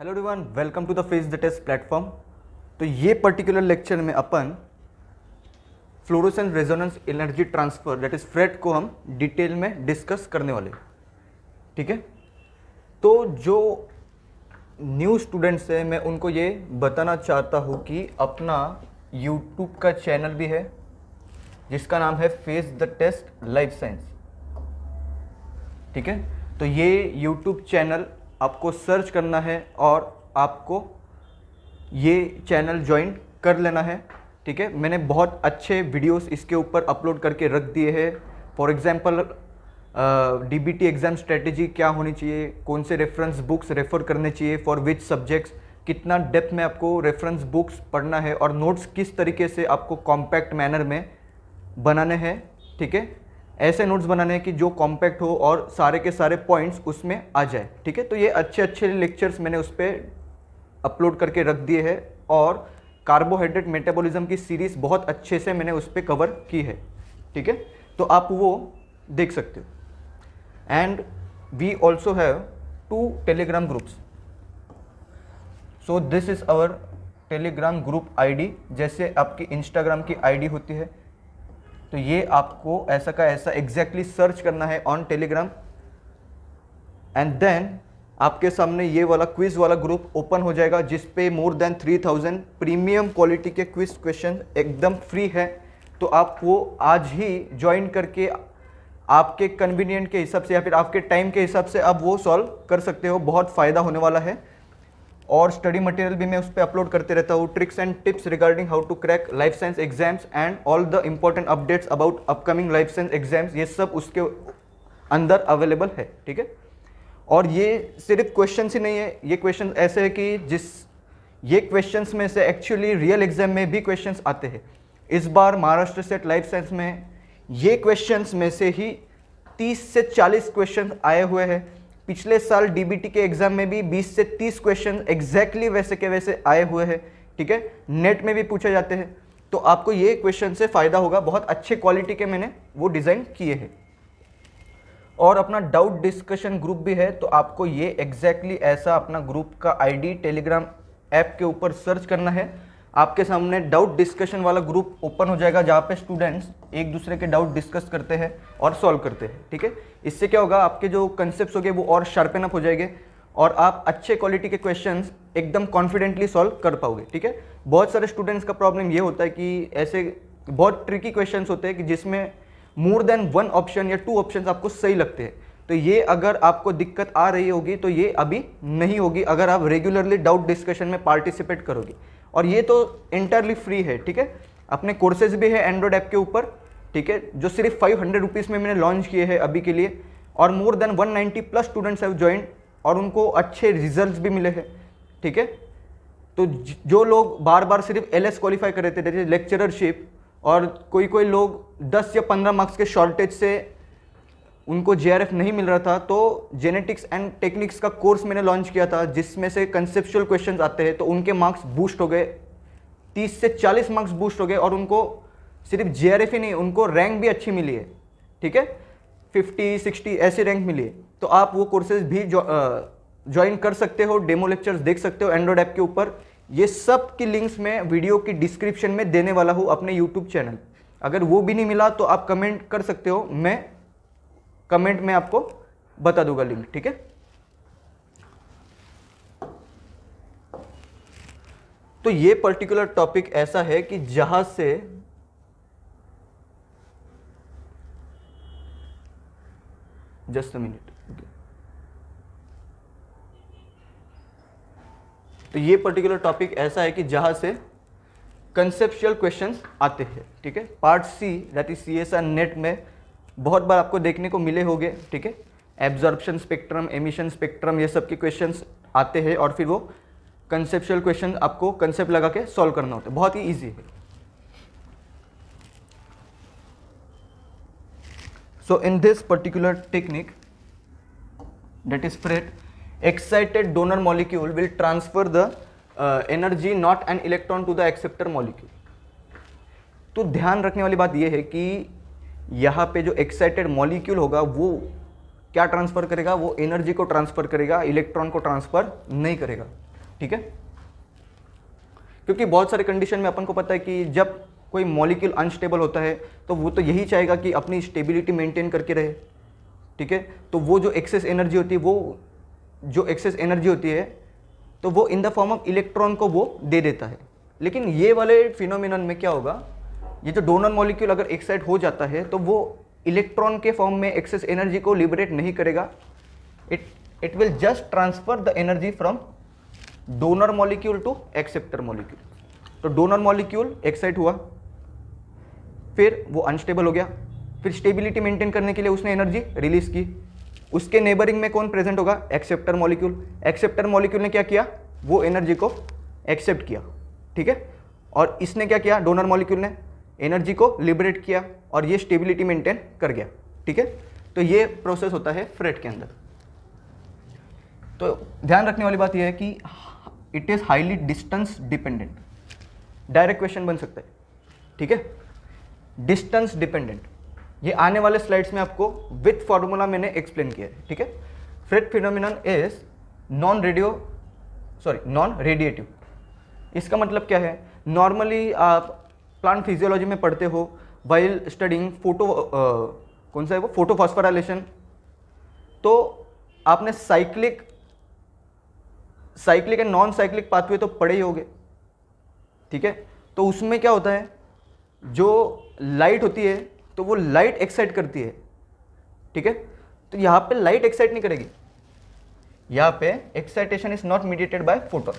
Hello everyone welcome to the face the test platform तो ये particular lecture में अपन fluorescent resonance energy transfer that is FRET को हम डिटेल में डिस्कस करने वाले ठीक है तो जो न्यू स्टूडेंट्स हैं मैं उनको ये बताना चाहता हूँ कि अपना यूट्यूब का चैनल भी है जिसका नाम है face the test life science ठीक है तो ये यूट्यूब चैनल आपको सर्च करना है और आपको ये चैनल ज्वाइन कर लेना है ठीक है मैंने बहुत अच्छे वीडियोस इसके ऊपर अपलोड करके रख दिए हैं for example D B T exam strategy क्या होनी चाहिए कौन से रेफरेंस बुक्स रेफ़र करने चाहिए फॉर विच सब्जेक्ट्स कितना डेप्थ में आपको रेफरेंस बुक्स पढ़ना है और नोट्स किस तरीके से आपको कॉम्पैक्ट मैनर में बनाने हैं ठीक है ऐसे नोट्स बनाने हैं कि जो कॉम्पैक्ट हो और सारे के सारे पॉइंट्स उसमें आ जाए ठीक है तो ये अच्छे अच्छे लेक्चर्स मैंने उस पर अपलोड करके रख दिए हैं और कार्बोहाइड्रेट मेटाबॉलिज्म की सीरीज़ बहुत अच्छे से मैंने उस पर कवर की है ठीक है तो आप वो देख सकते हो and we also have two Telegram groups so this is our Telegram group ID जैसे आपकी इंस्टाग्राम की आईडी होती है तो ये आपको ऐसा का ऐसा एग्जैक्टली exactly सर्च करना है ऑन टेलीग्राम एंड देन आपके सामने ये वाला क्विज वाला ग्रुप ओपन हो जाएगा जिस पे मोर देन 3000 प्रीमियम क्वालिटी के क्विज क्वेश्चन एकदम फ्री है तो आप वो आज ही ज्वाइन करके आपके कन्वीनियंट के हिसाब से या फिर आपके टाइम के हिसाब से आप वो सॉल्व कर सकते हो बहुत फ़ायदा होने वाला है और स्टडी मटेरियल भी मैं उस पर अपलोड करते रहता हूँ tricks and tips regarding how to crack life science exams and all the important updates about upcoming life science exams ये सब उसके अंदर अवेलेबल है ठीक है और ये सिर्फ क्वेश्चन ही नहीं है ये क्वेश्चन ऐसे है कि जिस ये क्वेश्चन में से एक्चुअली रियल एग्जाम में भी क्वेश्चन आते हैं इस बार महाराष्ट्र सेट लाइफ साइंस में ये क्वेश्चन में से ही 30 से 40 क्वेश्चन आए हुए हैं पिछले साल डीबीटी के एग्जाम में भी 20 से 30 क्वेश्चन एग्जैक्टली वैसे के वैसे आए हुए हैं ठीक है नेट में भी पूछे जाते हैं तो आपको ये क्वेश्चन से फ़ायदा होगा बहुत अच्छे क्वालिटी के मैंने वो डिज़ाइन किए हैं और अपना डाउट डिस्कशन ग्रुप भी है तो आपको ये एग्जैक्टली exactly ऐसा अपना ग्रुप का आईडी टेलीग्राम ऐप के ऊपर सर्च करना है आपके सामने डाउट डिस्कशन वाला ग्रुप ओपन हो जाएगा जहाँ पे स्टूडेंट्स एक दूसरे के डाउट डिस्कस करते हैं और सॉल्व करते हैं ठीक है इससे क्या होगा आपके जो कंसेप्ट हो गए वो और शार्पन अप हो जाएंगे और आप अच्छे क्वालिटी के क्वेश्चन एकदम कॉन्फिडेंटली सॉल्व कर पाओगे ठीक है बहुत सारे स्टूडेंट्स का प्रॉब्लम ये होता है कि ऐसे बहुत ट्रिकी क्वेश्चन होते हैं कि जिसमें मोर देन वन ऑप्शन या टू ऑप्शन आपको सही लगते हैं तो ये अगर आपको दिक्कत आ रही होगी तो ये अभी नहीं होगी अगर आप रेगुलरली डाउट डिस्कशन में पार्टिसिपेट करोगे और ये तो इंटरली फ्री है ठीक है अपने कोर्सेज भी है एंड्रॉयड ऐप के ऊपर ठीक है जो सिर्फ फाइव हंड्रेड रुपीज़ में मैंने लॉन्च किए हैं अभी के लिए और more than 190 plus students have join और उनको अच्छे रिजल्ट्स भी मिले हैं ठीक है तो जो लोग बार बार सिर्फ एल एस क्वालिफाई कर रहे थे जैसे लेक्चररशिप और कोई कोई लोग 10 या 15 मार्क्स के शॉर्टेज से उनको जे नहीं मिल रहा था तो जेनेटिक्स एंड टेक्निक्स का कोर्स मैंने लॉन्च किया था जिसमें से कंसेप्चुअल क्वेश्चन आते हैं तो उनके मार्क्स बूस्ट हो गए तीस से चालीस मार्क्स बूस्ट हो गए और उनको सिर्फ जे ही नहीं उनको रैंक भी अच्छी मिली है ठीक है फिफ्टी सिक्सटी ऐसी रैंक मिली है तो आप वो कोर्सेज भी ज्वाइन कर सकते हो डेमो लेक्चर्स देख सकते हो एंड्रॉयड ऐप के ऊपर ये सब की लिंक्स मैं वीडियो की डिस्क्रिप्शन में देने वाला हूँ अपने यूट्यूब चैनल अगर वो भी नहीं मिला तो आप कमेंट कर सकते हो मैं कमेंट में आपको बता दूंगा लिंक ठीक है तो ये पर्टिकुलर टॉपिक ऐसा है कि जहां से जस्ट मिनट तो ये पर्टिकुलर टॉपिक ऐसा है कि जहां से कंसेप्चुअल क्वेश्चंस आते हैं ठीक है part C that is C S R NET में बहुत बार आपको देखने को मिले होंगे ठीक है एब्जॉर्बशन स्पेक्ट्रम एमिशन स्पेक्ट्रम ये सब के क्वेश्चन आते हैं और फिर वो कंसेप्चुअल क्वेश्चन आपको कंसेप्ट लगा के सॉल्व करना होता है बहुत ही ईजी है so in this particular technique that is FRET excited donor molecule will transfer the energy not an electron to the acceptor molecule तो ध्यान रखने वाली बात यह है कि यहाँ पे जो एक्साइटेड मॉलिक्यूल होगा वो क्या ट्रांसफ़र करेगा वो एनर्जी को ट्रांसफ़र करेगा इलेक्ट्रॉन को ट्रांसफ़र नहीं करेगा ठीक है क्योंकि बहुत सारे कंडीशन में अपन को पता है कि जब कोई मॉलिक्यूल अनस्टेबल होता है तो वो तो यही चाहेगा कि अपनी स्टेबिलिटी मेंटेन करके रहे ठीक है तो वो जो एक्सेस एनर्जी होती है वो जो एक्सेस एनर्जी होती है तो वो in the form of electron को वो दे देता है लेकिन ये वाले फिनोमिनन में क्या होगा ये जो डोनर मॉलिक्यूल अगर एक्साइट हो जाता है तो वो इलेक्ट्रॉन के फॉर्म में एक्सेस एनर्जी को लिबरेट नहीं करेगा it it will just transfer the energy from donor molecule to acceptor molecule तो डोनर मॉलिक्यूल एक्साइट हुआ फिर वो अनस्टेबल हो गया फिर स्टेबिलिटी मेंटेन करने के लिए उसने एनर्जी रिलीज की उसके नेबरिंग में कौन प्रेजेंट होगा एक्सेप्टर मॉलिक्यूल एक्सेप्टर मॉलिक्यूल ने क्या किया वो एनर्जी को एक्सेप्ट किया ठीक है और इसने क्या किया डोनर मॉलिक्यूल ने एनर्जी को लिबरेट किया और ये स्टेबिलिटी मेंटेन कर गया ठीक है तो ये प्रोसेस होता है फ्रेट के अंदर तो ध्यान रखने वाली बात यह है कि it is highly distance dependent direct question बन सकता है ठीक है डिस्टेंस डिपेंडेंट ये आने वाले स्लाइड्स में आपको विथ फॉर्मूला मैंने एक्सप्लेन किया है ठीक है FRET phenomenon is non radio sorry non radiative इसका मतलब क्या है नॉर्मली आप प्लांट फिजियोलॉजी में पढ़ते हो वाइल स्टडिंग फोटो कौन सा है वो फोटो फॉस्फोराइलेशन तो आपने cyclic cyclic and non cyclic pathway तो पढ़े ही होंगे ठीक है तो उसमें क्या होता है जो लाइट होती है तो वो लाइट एक्साइट करती है ठीक है तो यहाँ पे लाइट एक्साइट नहीं करेगी यहाँ पे excitation is not mediated by photon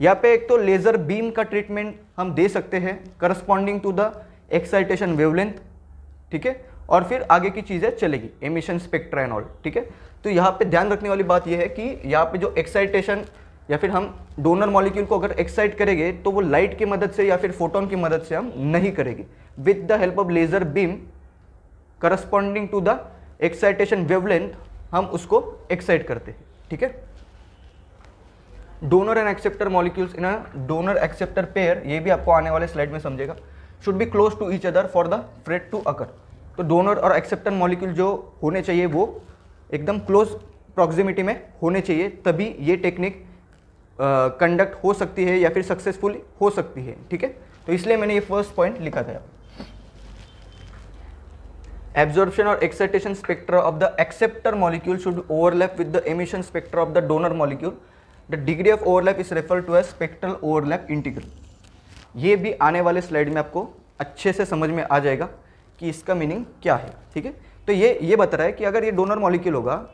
यहाँ पे एक तो लेज़र बीम का ट्रीटमेंट हम दे सकते हैं corresponding to the excitation wavelength ठीक है और फिर आगे की चीज़ें चलेगी एमिशन स्पेक्ट्रा एंड ऑल ठीक है तो यहाँ पे ध्यान रखने वाली बात यह है कि यहाँ पे जो एक्साइटेशन या फिर हम डोनर मॉलिक्यूल को अगर एक्साइट करेंगे तो वो लाइट की मदद से या फिर फोटोन की मदद से हम नहीं करेंगे with the help of laser beam corresponding to the excitation wavelength हम उसको एक्साइट करते हैं ठीक है donor and acceptor molecules in a donor acceptor pair ये भी आपको आने वाले स्लाइड में समझेगा should be close to each other for the FRET to occur तो डोनर और एक्सेप्टर मॉलिक्यूल जो होने चाहिए वो एकदम क्लोज प्रॉक्सिमिटी में होने चाहिए तभी ये टेक्निक कंडक्ट हो सकती है या फिर सक्सेसफुल हो सकती है ठीक है तो इसलिए मैंने ये फर्स्ट पॉइंट लिखा था एब्जॉर्प्शन और excitation spectra of the acceptor molecule should overlap with the emission spectra of the donor molecule the degree of overlap is refer to a spectral overlap integral ये भी आने वाले स्लाइड में आपको अच्छे से समझ में आ जाएगा कि इसका मीनिंग क्या है ठीक है तो ये ये बता रहा है कि अगर ये डोनर मॉलिक्यूल होगा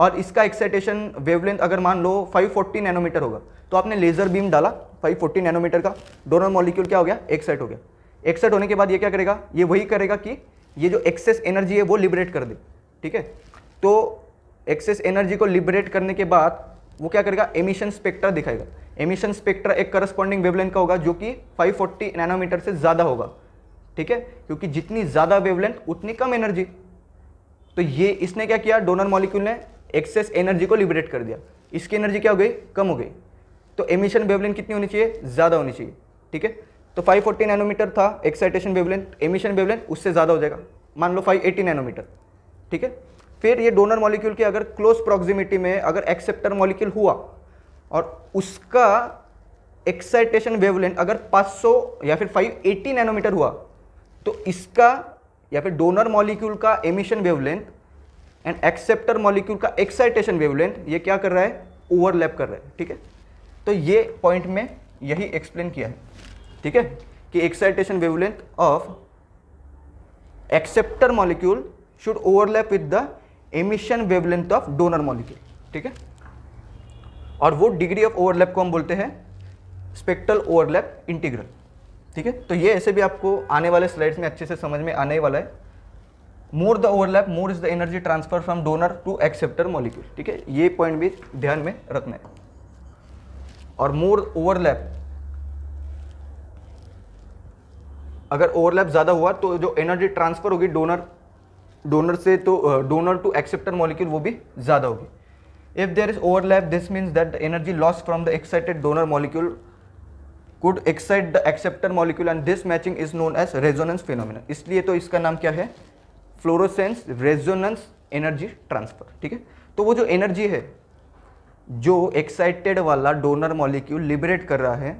और इसका एक्साइटेशन वेवलेंथ अगर मान लो 540 नैनोमीटर होगा तो आपने लेज़र बीम डाला 540 नैनोमीटर का डोनर मॉलिक्यूल क्या हो गया एक्साइट हो गया एक्साइट होने के बाद ये क्या करेगा ये वही करेगा कि ये जो एक्सेस एनर्जी है वो लिबरेट कर दे ठीक है तो एक्सेस एनर्जी को लिबरेट करने के बाद वो क्या करेगा एमिशन स्पेक्ट्रा दिखाएगा एमिशन स्पेक्ट्रा एक करस्पॉन्डिंग वेवलेंथ का होगा जो कि 540 नैनोमीटर से ज़्यादा होगा ठीक है क्योंकि जितनी ज़्यादा वेवलेंथ उतनी कम एनर्जी तो ये इसने क्या किया डोनर मॉलिक्यूल ने एक्सेस एनर्जी को लिबरेट कर दिया इसकी एनर्जी क्या हो गई कम हो गई तो एमिशन वेवलेंथ कितनी होनी चाहिए ज़्यादा होनी चाहिए ठीक है तो फाइव नैनोमीटर था एक्साइटेशन वेवलेंथ एमिशन वेवलेंथ उससे ज़्यादा हो जाएगा मान लो फाइव नैनोमीटर ठीक है फिर ये डोनर मॉलिक्यूल के अगर क्लोज प्रॉक्सिमिटी में अगर एक्सेप्टर मॉलिक्यूल हुआ और उसका एक्साइटेशन वेवलेंथ अगर 500 या फिर 580 नैनोमीटर हुआ तो इसका या फिर डोनर मॉलिक्यूल का emission wavelength and acceptor molecule का एक्साइटेशन वेवलेंथ ये क्या कर रहा है ओवरलैप कर रहा है ठीक है तो ये पॉइंट में यही एक्सप्लेन किया है ठीक है कि excitation wavelength of acceptor molecule should overlap with the emission wavelength of donor molecule ठीक है और वो डिग्री ऑफ ओवरलैप को हम बोलते हैं स्पेक्ट्रल ओवरलैप इंटीग्रल ठीक है तो ये ऐसे भी आपको आने वाले स्लाइड्स में अच्छे से समझ में आने वाला है more the overlap more is the energy transfer from donor to acceptor molecule ठीक है ये पॉइंट भी ध्यान में रखना है और मोर ओवरलैप अगर ओवरलैप ज़्यादा हुआ तो जो एनर्जी ट्रांसफर होगी डोनर डोनर से तो डोनर टू एक्सेप्टर मॉलिक्यूल वो भी ज़्यादा होगी if there is overlap this means that energy loss from the excited donor molecule could excite the acceptor molecule and this matching is known as resonance phenomena इसलिए तो इसका नाम क्या है फ्लोरोसेंस रेजोनेंस एनर्जी ट्रांसफर ठीक है तो वो जो एनर्जी है जो एक्साइटेड वाला डोनर मॉलिक्यूल लिबरेट कर रहा है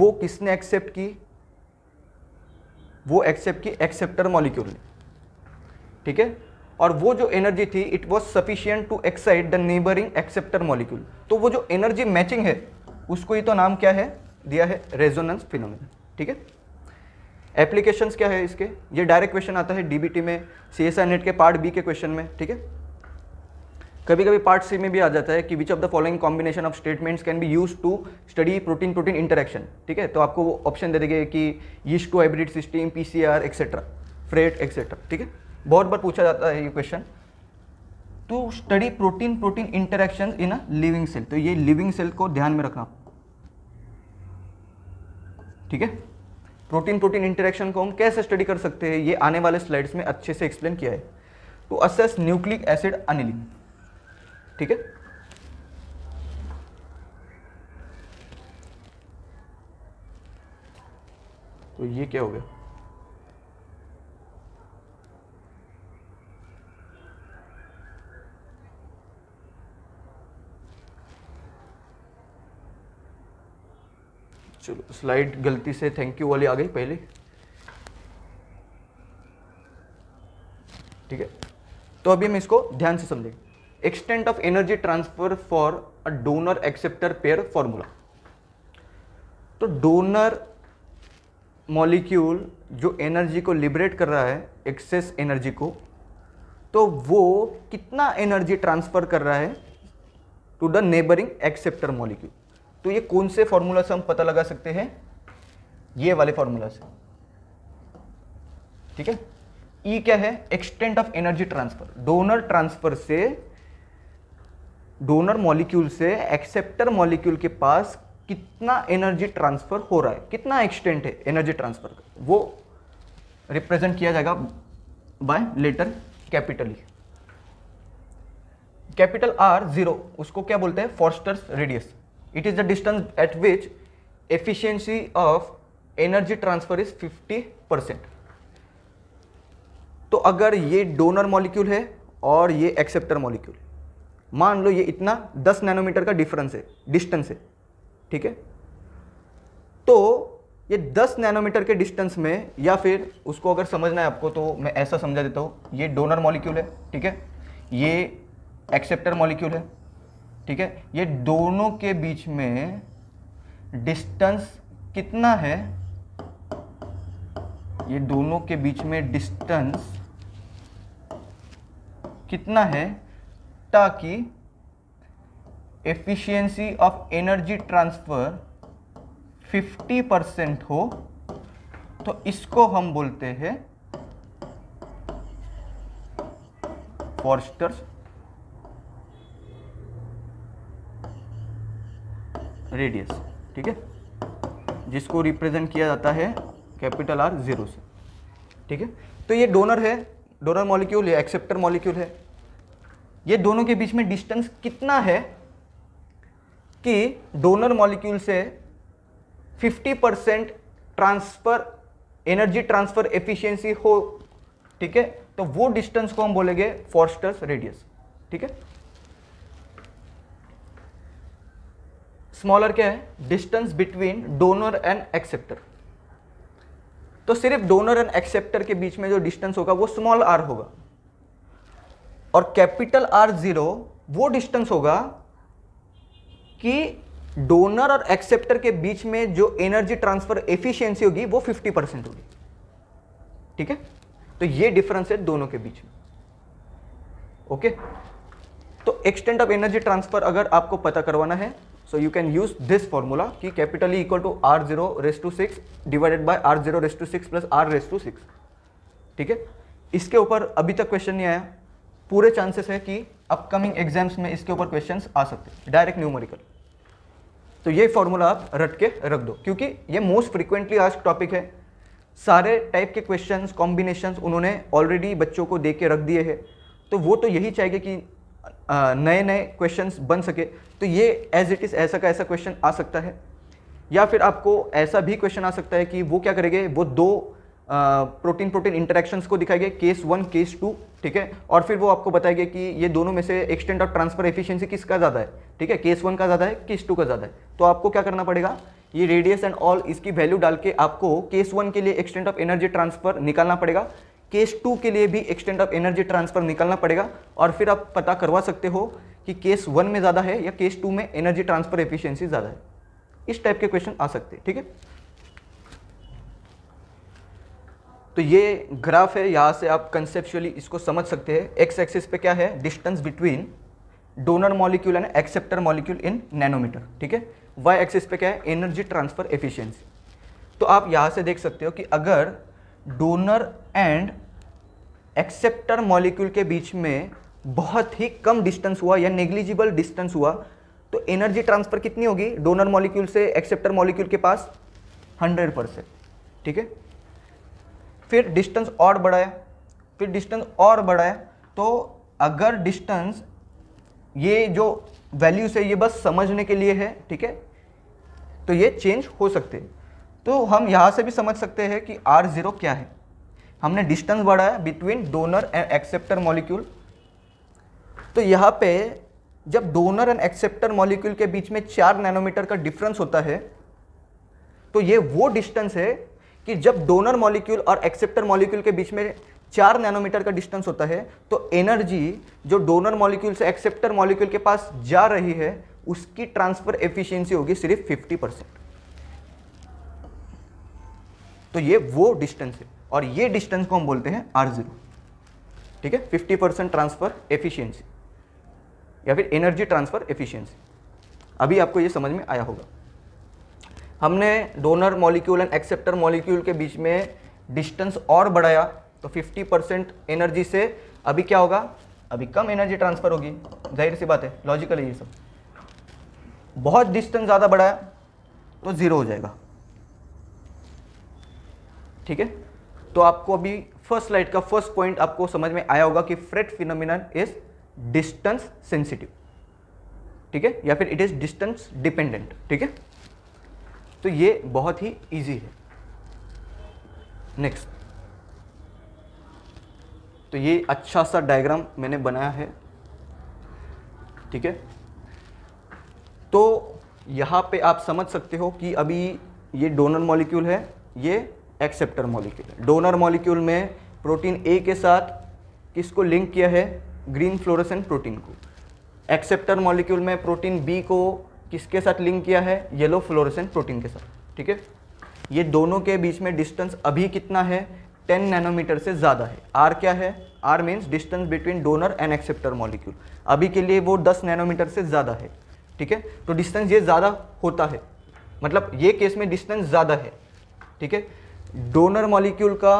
वो किसने एक्सेप्ट की वो एक्सेप्ट की एक्सेप्टर मॉलिक्यूल ने ठीक है और वो जो एनर्जी थी it was sufficient to excite the neighbouring acceptor molecule तो वो जो एनर्जी मैचिंग है उसको ही तो नाम क्या है दिया है रेजोनेंस फिनोमिन ठीक है एप्लीकेशंस क्या है इसके ये डायरेक्ट क्वेश्चन आता है डीबीटी में सी एस नेट के पार्ट बी के क्वेश्चन में ठीक है कभी कभी पार्ट सी में भी आ जाता है कि which of the following combination of statements can be use to study protein protein interaction ठीक है तो आपको वो ऑप्शन दे देंगे कि yeast two hybrid system are etcetera FRET etcetera ठीक है बहुत बार पूछा जाता है ये question to study protein protein interaction in a living cell तो ये लिविंग सेल को ध्यान में रखना ठीक है प्रोटीन प्रोटीन इंटरेक्शन को हम कैसे स्टडी कर सकते हैं ये आने वाले स्लाइड्स में अच्छे से एक्सप्लेन किया है to assess nucleic acid annealing ठीक है तो ये क्या हो गया चलो स्लाइड गलती से थैंक यू वाली आ गई पहले ठीक है तो अभी हम इसको ध्यान से समझेंगे extent of energy transfer for a donor acceptor pair formula तो डोनर मॉलिक्यूल जो एनर्जी को लिबरेट कर रहा है एक्सेस एनर्जी को तो वो कितना एनर्जी ट्रांसफ़र कर रहा है to the neighbouring acceptor molecule तो ये कौन से फॉर्मूला से हम पता लगा सकते हैं ये वाले फॉर्मूला से ठीक है ई e क्या है extent of energy transfer donor transfer से डोनर मॉलिक्यूल से एक्सेप्टर मॉलिक्यूल के पास कितना एनर्जी ट्रांसफर हो रहा है कितना एक्सटेंट है एनर्जी ट्रांसफर का वो रिप्रेजेंट किया जाएगा by letter capital capital R zero उसको क्या बोलते हैं Forster's radius it is the distance at which efficiency of energy transfer is 50 percent तो अगर ये डोनर मॉलिक्यूल है और ये एक्सेप्टर मॉलिक्यूल मान लो ये इतना 10 नैनोमीटर का डिफरेंस है डिस्टेंस है ठीक है तो ये 10 नैनोमीटर के डिस्टेंस में या फिर उसको अगर समझना है आपको तो मैं ऐसा समझा देता हूँ ये डोनर मॉलिक्यूल है ठीक है ये एक्सेप्टर मॉलिक्यूल है ठीक है ये दोनों के बीच में डिस्टेंस कितना है ये दोनों के बीच में डिस्टेंस कितना है ताकि efficiency of energy transfer 50 percent हो तो इसको हम बोलते हैं फॉरस्टर्स रेडियस ठीक है जिसको रिप्रेजेंट किया जाता है कैपिटल आर जीरो से ठीक है तो ये डोनर है डोनर मॉलिक्यूल या एक्सेप्टर मॉलिक्यूल है ये दोनों के बीच में डिस्टेंस कितना है कि डोनर मॉलिक्यूल से 50 percent transfer energy transfer efficiency हो ठीक है तो वो डिस्टेंस को हम बोलेंगे फॉर्स्टर्स रेडियस ठीक है स्मॉलर क्या है distance between donor and acceptor तो सिर्फ डोनर एंड एक्सेप्टर के बीच में जो डिस्टेंस होगा वो स्मॉल आर होगा और कैपिटल आर जीरो वो डिस्टेंस होगा कि डोनर और एक्सेप्टर के बीच में जो एनर्जी ट्रांसफर एफिशिएंसी होगी वो 50 परसेंट होगी ठीक है तो ये डिफरेंस है दोनों के बीच में ओके तो एक्सटेंट ऑफ एनर्जी ट्रांसफर अगर आपको पता करवाना है so you can use this formula कि capital E equal to R zero raise to six divided by R zero raise to six plus R raise to six ठीक है इसके ऊपर अभी तक क्वेश्चन नहीं आया पूरे चांसेस है कि अपकमिंग एग्जाम्स में इसके ऊपर क्वेश्चंस आ सकते हैं डायरेक्ट न्यूमेरिकल तो ये फॉर्मूला आप रट के रख दो क्योंकि ये मोस्ट फ्रिक्वेंटली आज टॉपिक है सारे टाइप के क्वेश्चंस कॉम्बिनेशंस उन्होंने ऑलरेडी बच्चों को दे के रख दिए हैं तो वो तो यही चाहेंगे कि नए नए क्वेश्चंस बन सके तो ये एज इट इज़ ऐसा का ऐसा क्वेश्चन आ सकता है या फिर आपको ऐसा भी क्वेश्चन आ सकता है कि वो क्या करेंगे वो दो प्रोटीन प्रोटीन इंटरेक्शंस को दिखाएंगे केस वन केस टू ठीक है और फिर वो आपको बताएंगे कि ये दोनों में से एक्सटेंट ऑफ ट्रांसफर एफिशिएंसी किसका ज़्यादा है ठीक है केस वन का ज़्यादा है केस टू का ज़्यादा है तो आपको क्या करना पड़ेगा ये रेडियस एंड ऑल इसकी वैल्यू डाल के आपको केस वन के लिए एक्सटेंट ऑफ एनर्जी ट्रांसफर निकालना पड़ेगा केस टू के लिए भी एक्सटेंट ऑफ एनर्जी ट्रांसफर निकलना पड़ेगा और फिर आप पता करवा सकते हो कि केस वन में ज़्यादा है या केस टू में एनर्जी ट्रांसफर एफिशिएंसी ज़्यादा है इस टाइप के क्वेश्चन आ सकते हैं ठीक है तो ये ग्राफ है यहाँ से आप कंसेप्चुअली इसको समझ सकते हैं एक्स एक्सिस पे क्या है distance between donor molecule and acceptor molecule in nanometer ठीक है वाई एक्सिस पे क्या है एनर्जी ट्रांसफर एफिशियंसी तो आप यहाँ से देख सकते हो कि अगर डोनर एंड एक्सेप्टर मॉलिक्यूल के बीच में बहुत ही कम डिस्टेंस हुआ या नेग्लिजिबल डिस्टेंस हुआ तो एनर्जी ट्रांसफर कितनी होगी डोनर मॉलिक्यूल से एक्सेप्टर मॉलिक्यूल के पास 100 परसेंट ठीक है फिर डिस्टेंस और बढ़ाया फिर डिस्टेंस और बढ़ाया तो अगर डिस्टेंस ये जो वैल्यूज है ये बस समझने के लिए है ठीक है तो ये चेंज हो सकते हैं तो हम यहाँ से भी समझ सकते हैं कि आर ज़ीरो क्या है हमने डिस्टेंस बढ़ाया between donor and acceptor molecule तो यहाँ पे जब डोनर एंड एक्सेप्टर मॉलिक्यूल के बीच में चार नैनोमीटर का डिफरेंस होता है तो ये वो डिस्टेंस है कि जब डोनर मॉलिक्यूल और एक्सेप्टर मॉलिक्यूल के बीच में चार नैनोमीटर का डिस्टेंस होता है तो एनर्जी जो डोनर मॉलिक्यूल से एक्सेप्टर मॉलिक्यूल के पास जा रही है उसकी ट्रांसफर एफिशिएंसी होगी सिर्फ 50 परसेंट तो ये वो डिस्टेंस है और ये डिस्टेंस को हम बोलते हैं आर जीरो ठीक है फिफ्टी परसेंट ट्रांसफर एफिशिएंसी या फिर एनर्जी ट्रांसफर एफिशिएंसी अभी आपको ये समझ में आया होगा हमने donor molecule and acceptor molecule के बीच में डिस्टेंस और बढ़ाया तो 50 परसेंट एनर्जी से अभी क्या होगा अभी कम एनर्जी ट्रांसफर होगी जाहिर सी बात है लॉजिकल है ये सब बहुत डिस्टेंस ज़्यादा बढ़ाया तो ज़ीरो हो जाएगा ठीक है तो आपको अभी फर्स्ट स्लाइड का फर्स्ट पॉइंट आपको समझ में आया होगा कि FRET phenomenon is distance sensitive ठीक है या फिर इट इज डिस्टेंस डिपेंडेंट ठीक है तो ये बहुत ही इजी है नेक्स्ट तो ये अच्छा सा डायग्राम मैंने बनाया है ठीक है तो यहां पे आप समझ सकते हो कि अभी ये डोनर मॉलिक्यूल है ये एक्सेप्टर मॉलिक्यूल डोनर मॉलिक्यूल में प्रोटीन ए के साथ किसको लिंक किया है ग्रीन फ्लोरेसेंट प्रोटीन को एक्सेप्टर मॉलिक्यूल में प्रोटीन बी को किसके साथ लिंक किया है येलो फ्लोरेसेंट प्रोटीन के साथ ठीक है ये दोनों के बीच में डिस्टेंस अभी कितना है 10 नैनोमीटर से ज़्यादा है आर क्या है R means distance between donor and acceptor molecule अभी के लिए वो 10 नैनोमीटर से ज़्यादा है ठीक है तो डिस्टेंस ये ज़्यादा होता है मतलब ये केस में डिस्टेंस ज़्यादा है ठीक है डोनर मॉलिक्यूल का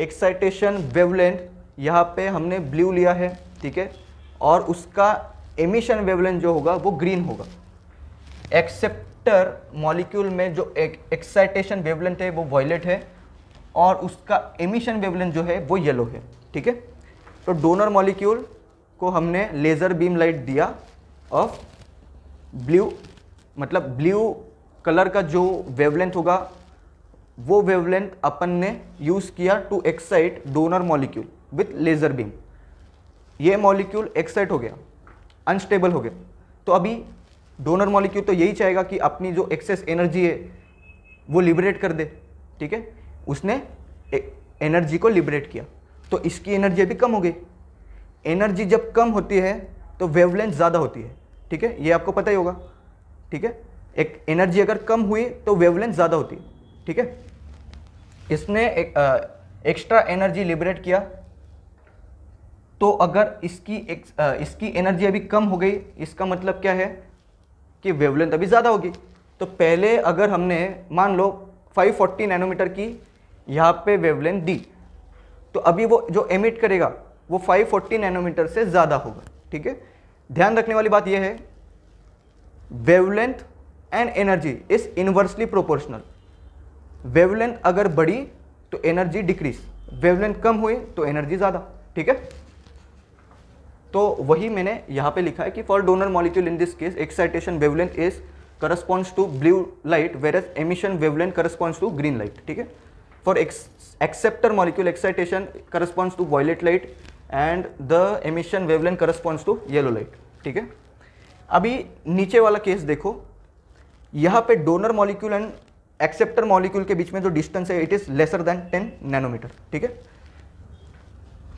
एक्साइटेशन वेवलेंथ यहाँ पे हमने ब्लू लिया है ठीक है और उसका एमिशन वेवलेंथ जो होगा वो ग्रीन होगा एक्सेप्टर मॉलिक्यूल में जो एक एक्साइटेशन वेवलेंथ है वो वॉयलेट है और उसका एमिशन वेवलेंथ जो है वो येलो है ठीक है तो डोनर मॉलिक्यूल को हमने लेज़र बीम लाइट दिया ऑफ ब्लू मतलब ब्लू कलर का जो वेवलेंथ होगा वो वेवलेंथ अपन ने यूज़ किया to excite donor molecule with laser beam ये मॉलिक्यूल एक्साइट हो गया अनस्टेबल हो गया तो अभी डोनर मॉलिक्यूल तो यही चाहेगा कि अपनी जो एक्सेस एनर्जी है वो लिबरेट कर दे ठीक है उसने एनर्जी को लिबरेट किया तो इसकी एनर्जी अभी कम हो गई एनर्जी जब कम होती है तो वेवलेंथ ज़्यादा होती है ठीक है ये आपको पता ही होगा ठीक है एक एनर्जी अगर कम हुई तो वेवलेंथ ज़्यादा होती है ठीक है इसने एक, आ, एक्स्ट्रा एनर्जी लिबरेट किया तो अगर इसकी एक, आ, इसकी एनर्जी अभी कम हो गई इसका मतलब क्या है कि वेवलेंथ अभी ज़्यादा होगी तो पहले अगर हमने मान लो 540 नैनोमीटर की यहाँ पे वेवलेंथ दी तो अभी वो जो एमिट करेगा वो 540 नैनोमीटर से ज़्यादा होगा ठीक है ध्यान रखने वाली बात यह है wavelength and energy is inversely proportional wavelength अगर बढ़ी तो एनर्जी डिक्रीज वेवलेंथ कम हुई तो एनर्जी ज़्यादा ठीक है तो वही मैंने यहाँ पे लिखा है कि for donor molecule in this case excitation wavelength is corresponds to blue light whereas emission wavelength corresponds to green light ठीक है for acceptor molecule excitation corresponds to violet light and the emission wavelength corresponds to yellow light ठीक है अभी नीचे वाला case देखो यहाँ पे donor molecule and acceptor molecule के बीच में जो डिस्टेंस है it is lesser than 10 nanometer ठीक है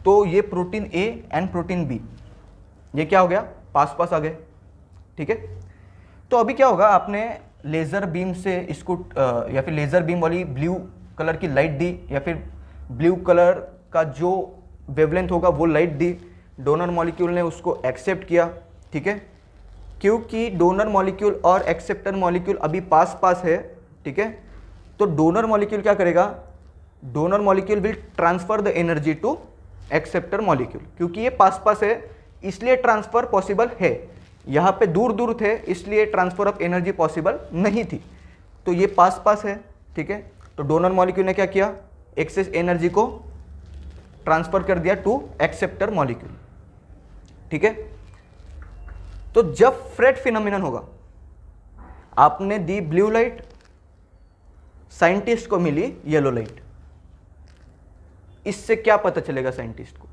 तो ये protein A and protein B ये क्या हो गया पास पास आ गए ठीक है तो अभी क्या होगा आपने लेज़र बीम से इसको या फिर लेज़र बीम वाली ब्लू कलर की लाइट दी या फिर ब्लू कलर का जो वेवलेंथ होगा वो लाइट दी डोनर मॉलिक्यूल ने उसको एक्सेप्ट किया ठीक है क्योंकि डोनर मॉलिक्यूल और एक्सेप्टर मॉलिक्यूल अभी पास पास है ठीक है तो डोनर मॉलिक्यूल क्या करेगा donor molecule will transfer the energy to acceptor molecule क्योंकि ये पास पास है इसलिए ट्रांसफर पॉसिबल है यहाँ पे दूर दूर थे इसलिए ट्रांसफर ऑफ एनर्जी पॉसिबल नहीं थी तो ये पास पास है ठीक है तो डोनर मॉलिक्यूल ने क्या किया एक्सेस एनर्जी को ट्रांसफर कर दिया टू एक्सेप्टर मॉलिक्यूल ठीक है तो जब फ्रेट फिनोमिनन होगा आपने दी ब्लू लाइट साइंटिस्ट को मिली येलो लाइट इससे क्या पता चलेगा साइंटिस्ट को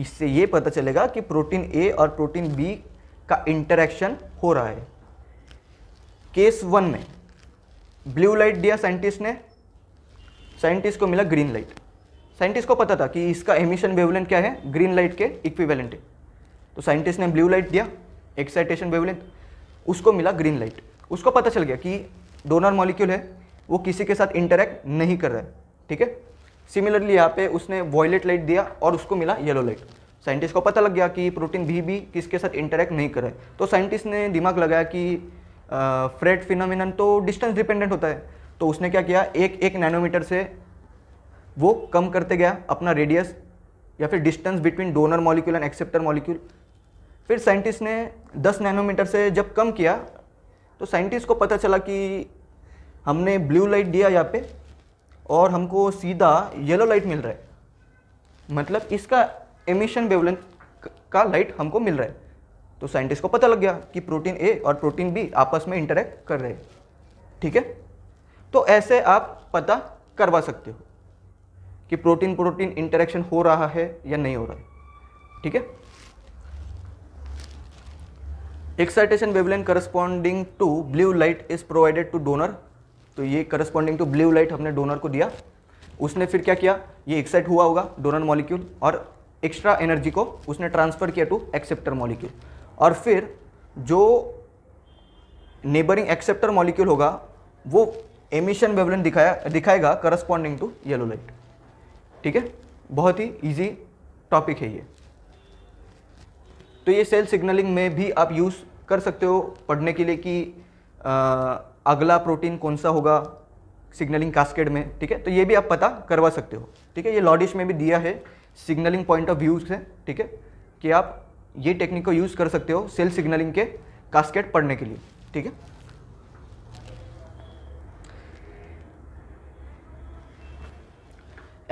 इससे यह पता चलेगा कि प्रोटीन ए और प्रोटीन बी का इंटरेक्शन हो रहा है केस वन में ब्लू लाइट दिया साइंटिस्ट ने साइंटिस्ट को मिला ग्रीन लाइट साइंटिस्ट को पता था कि इसका एमिशन वेवलेंट क्या है ग्रीन लाइट के इक्विवेलेंट है तो साइंटिस्ट ने ब्लू लाइट दिया एक्साइटेशन वेवलेंट उसको मिला ग्रीन लाइट उसको पता चल गया कि डोनर मॉलिक्यूल है वो किसी के साथ इंटरेक्ट नहीं कर रहा है ठीक है सिमिलरली यहाँ पे उसने वॉयलेट लाइट दिया और उसको मिला येलो लाइट साइंटिस्ट को पता लग गया कि प्रोटीन भी भी किसके साथ इंटरेक्ट नहीं कर रहा है तो साइंटिस्ट ने दिमाग लगाया कि फ्रेड फिनोमिन तो डिस्टेंस डिपेंडेंट होता है तो उसने क्या किया एक एक नैनोमीटर से वो कम करते गया अपना रेडियस या फिर distance between donor molecule and acceptor molecule फिर साइंटिस्ट ने 10 नैनोमीटर से जब कम किया तो साइंटिस्ट को पता चला कि हमने ब्लू लाइट दिया यहाँ पे और हमको सीधा येलो लाइट मिल रहा है मतलब इसका एमिशन वेवलेंथ का लाइट हमको मिल रहा है तो साइंटिस्ट को पता लग गया कि प्रोटीन ए और प्रोटीन बी आपस में इंटरेक्ट कर रहे ठीक है तो ऐसे आप पता करवा सकते हो कि प्रोटीन प्रोटीन इंटरेक्शन हो रहा है या नहीं हो रहा है ठीक है excitation wavelength corresponding to blue light is provided to donor तो ये करस्पॉन्डिंग टू ब्लू लाइट हमने डोनर को दिया उसने फिर क्या किया ये एक्साइट हुआ होगा डोनर मॉलिक्यूल और एक्स्ट्रा एनर्जी को उसने ट्रांसफ़र किया टू एक्सेप्टर मॉलिक्यूल और फिर जो नेबरिंग एक्सेप्टर मॉलिक्यूल होगा वो एमिशन वेवलन दिखाया दिखाएगा करस्पॉन्डिंग टू येलो लाइट ठीक है बहुत ही ईजी टॉपिक है ये तो ये सेल सिग्नलिंग में भी आप यूज़ कर सकते हो पढ़ने के लिए कि आ, अगला प्रोटीन कौन सा होगा सिग्नलिंग कास्केड में ठीक है तो ये भी आप पता करवा सकते हो ठीक है ये लॉडिश में भी दिया है सिग्नलिंग पॉइंट ऑफ व्यू से ठीक है कि आप ये टेक्निक को यूज़ कर सकते हो सेल सिग्नलिंग के कास्केट पढ़ने के लिए ठीक है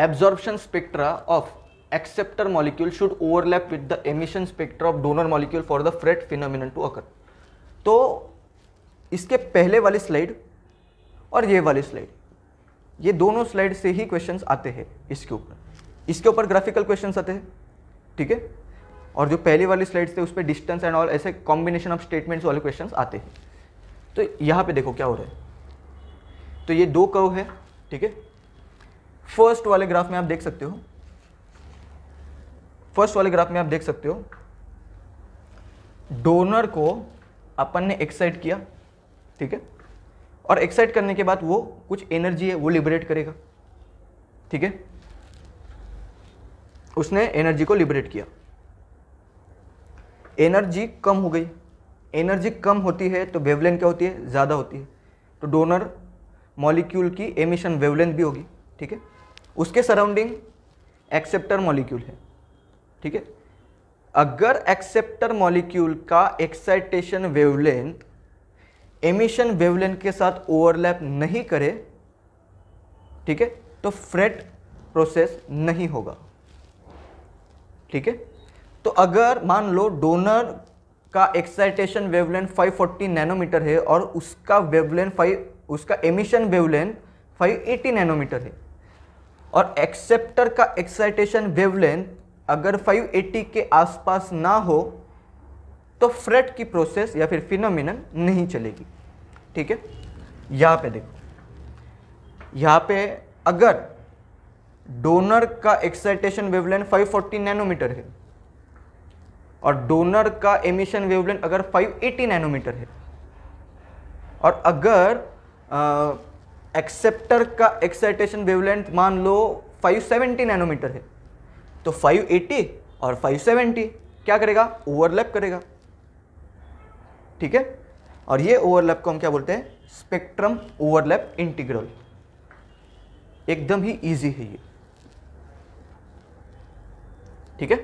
absorption spectra of acceptor molecule should overlap with the emission spectra of donor molecule for the FRET phenomenon to occur तो इसके पहले वाली स्लाइड और ये वाली स्लाइड ये दोनों स्लाइड से ही क्वेश्चन आते हैं इसके ऊपर इसके ऊपर ग्राफिकल क्वेश्चन आते हैं ठीक है और जो पहले वाली स्लाइड्स थे उस पर डिस्टेंस एंड ऑल ऐसे कॉम्बिनेशन ऑफ स्टेटमेंट्स वाले क्वेश्चन आते हैं तो यहाँ पे देखो क्या हो रहा है तो ये दो कव है ठीक है फर्स्ट वाले ग्राफ में आप देख सकते हो फर्स्ट वाले ग्राफ में आप देख सकते हो डोनर को अपन ने एक्साइट किया ठीक है और एक्साइट करने के बाद वो कुछ एनर्जी है वो लिबरेट करेगा ठीक है उसने एनर्जी को लिबरेट किया एनर्जी कम हो गई एनर्जी कम होती है तो वेवलेंथ क्या होती है ज़्यादा होती है तो डोनर मॉलिक्यूल की एमिशन वेवलेंथ भी होगी ठीक है उसके सराउंडिंग एक्सेप्टर मॉलिक्यूल है ठीक है अगर एक्सेप्टर मॉलिक्यूल का एक्साइटेशन वेवलेंथ एमिशन वेवलेंथ के साथ ओवरलैप नहीं करे ठीक है तो फ्रेट प्रोसेस नहीं होगा ठीक है तो अगर मान लो डोनर का एक्साइटेशन वेवलेंथ 540 नैनोमीटर है और उसका वेवलेंथ 5 उसका एमिशन वेवलेंथ 580 नैनोमीटर है और एक्सेप्टर का एक्साइटेशन वेवलेंथ अगर 580 के आसपास ना हो तो फ्रेट की प्रोसेस या फिर फिनोमिन नहीं चलेगी ठीक है यहाँ पे देखो यहाँ पे अगर डोनर का एक्साइटेशन वेवलेंथ 540 नैनोमीटर है और डोनर का एमिशन वेवलेंथ अगर 580 नैनोमीटर है और अगर एक्सेप्टर का एक्साइटेशन वेवलेंथ मान लो 570 नैनोमीटर है तो 580 और 570 क्या करेगा ओवरलैप करेगा ठीक है और ये ओवरलैप को हम क्या बोलते हैं स्पेक्ट्रम ओवरलैप इंटीग्रल एकदम ही इजी है ये ठीक है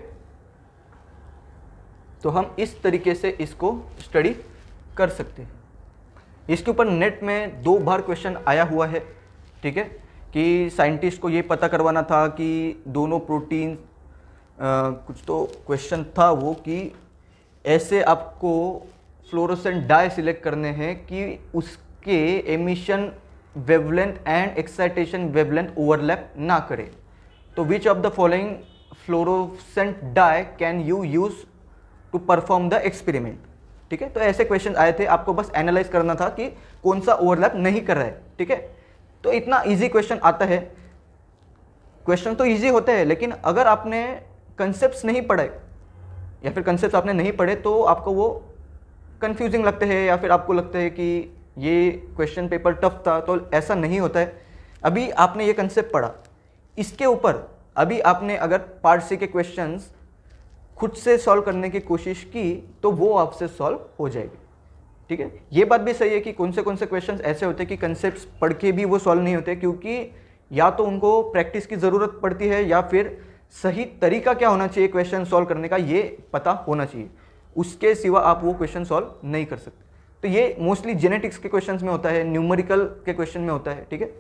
तो हम इस तरीके से इसको स्टडी कर सकते हैं इसके ऊपर नेट में दो बार क्वेश्चन आया हुआ है ठीक है कि साइंटिस्ट को ये पता करवाना था कि दोनों प्रोटीन आ, कुछ तो क्वेश्चन था वो कि ऐसे आपको फ्लोरोसेंट डाई सिलेक्ट करने हैं कि उसके emission wavelength and excitation wavelength overlap ना करे तो which of the following fluorescent dye can you use to perform the experiment ठीक है तो ऐसे क्वेश्चन आए थे आपको बस एनालाइज करना था कि कौन सा ओवरलैप नहीं कर रहा है ठीक है तो इतना इजी क्वेश्चन आता है क्वेश्चन तो इजी होते हैं लेकिन अगर आपने कंसेप्ट नहीं पढ़े या फिर कंसेप्ट आपने नहीं पढ़े तो आपको वो कंफ्यूजिंग लगते हैं या फिर आपको लगता है कि ये क्वेश्चन पेपर टफ था तो ऐसा नहीं होता है अभी आपने ये कंसेप्ट पढ़ा इसके ऊपर अभी आपने अगर पार्ट सी के क्वेश्चंस खुद से सॉल्व करने की कोशिश की तो वो आपसे सॉल्व हो जाएगी ठीक है ये बात भी सही है कि कौन से कौन से क्वेश्चन ऐसे होते हैं कि कंसेप्ट पढ़ के भी वो सॉल्व नहीं होते क्योंकि या तो उनको प्रैक्टिस की ज़रूरत पड़ती है या फिर सही तरीका क्या होना चाहिए क्वेश्चन सॉल्व करने का ये पता होना चाहिए उसके सिवा आप वो क्वेश्चन सॉल्व नहीं कर सकते तो ये मोस्टली जेनेटिक्स के क्वेश्चन में होता है न्यूमरिकल के क्वेश्चन में होता है ठीक है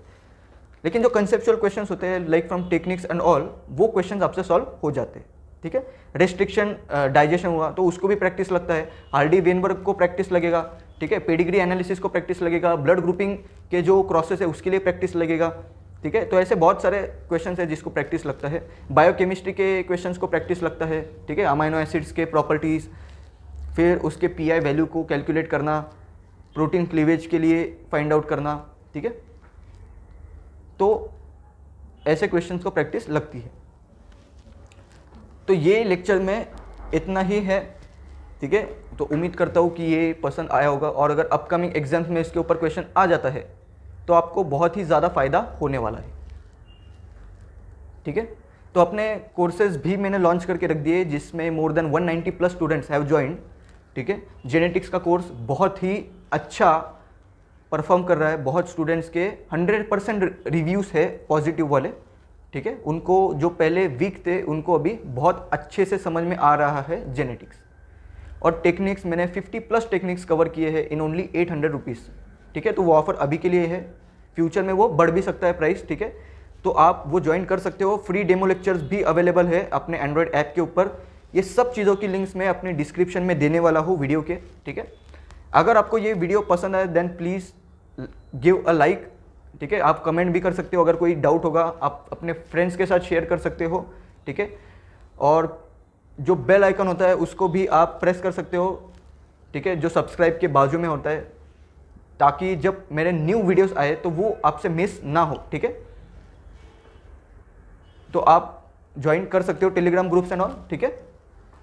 लेकिन जो कंसेप्चुअल क्वेश्चन होते हैं like from techniques and all वो क्वेश्चन आपसे सॉल्व हो जाते हैं ठीक है रेस्ट्रिक्शन डाइजेशन हुआ तो उसको भी प्रैक्टिस लगता है आर डी वेनबर्ग को प्रैक्टिस लगेगा ठीक है पेडिग्री एनालिसिस को प्रैक्टिस लगेगा ब्लड ग्रुपिंग के जो क्रॉसेस है उसके लिए प्रैक्टिस लगेगा ठीक है तो ऐसे बहुत सारे क्वेश्चन है जिसको प्रैक्टिस लगता है बायोकेमिस्ट्री के क्वेश्चन को प्रैक्टिस लगता है ठीक है अमाइनो एसिड्स के प्रॉपर्टीज़ फिर उसके पी आई वैल्यू को कैलकुलेट करना प्रोटीन क्लीवेज के लिए फाइंड आउट करना ठीक है तो ऐसे क्वेश्चंस को प्रैक्टिस लगती है तो ये लेक्चर में इतना ही है ठीक है तो उम्मीद करता हूँ कि ये पसंद आया होगा और अगर अपकमिंग एग्जाम्स में इसके ऊपर क्वेश्चन आ जाता है तो आपको बहुत ही ज़्यादा फ़ायदा होने वाला है ठीक है तो अपने कोर्सेज भी मैंने लॉन्च करके रख दिए जिसमें more than 190 plus students have joined ठीक है जेनेटिक्स का कोर्स बहुत ही अच्छा परफॉर्म कर रहा है बहुत स्टूडेंट्स के 100 परसेंट रिव्यूज़ है पॉजिटिव वाले ठीक है उनको जो पहले वीक थे उनको अभी बहुत अच्छे से समझ में आ रहा है जेनेटिक्स और टेक्निक्स मैंने 50 प्लस टेक्निक्स कवर किए हैं in only eight hundred rupees ठीक है तो वो ऑफ़र अभी के लिए है फ्यूचर में वो बढ़ भी सकता है प्राइस ठीक है तो आप वो ज्वाइन कर सकते हो फ्री डेमो लेक्चर्स भी अवेलेबल है अपने एंड्रॉयड ऐप के ऊपर ये सब चीज़ों की लिंक्स मैं अपने डिस्क्रिप्शन में देने वाला हूँ वीडियो के ठीक है अगर आपको ये वीडियो पसंद आए then please give a like ठीक है आप कमेंट भी कर सकते हो अगर कोई डाउट होगा आप अपने फ्रेंड्स के साथ शेयर कर सकते हो ठीक है और जो बेल आइकन होता है उसको भी आप प्रेस कर सकते हो ठीक है जो सब्सक्राइब के बाजू में होता है ताकि जब मेरे न्यू वीडियोस आए तो वो आपसे मिस ना हो ठीक है तो आप ज्वाइन कर सकते हो टेलीग्राम ग्रुप्स एंड ऑल ठीक है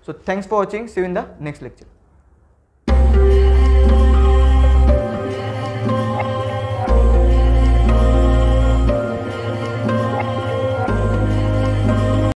So thanks for watching. See you in the next lecture.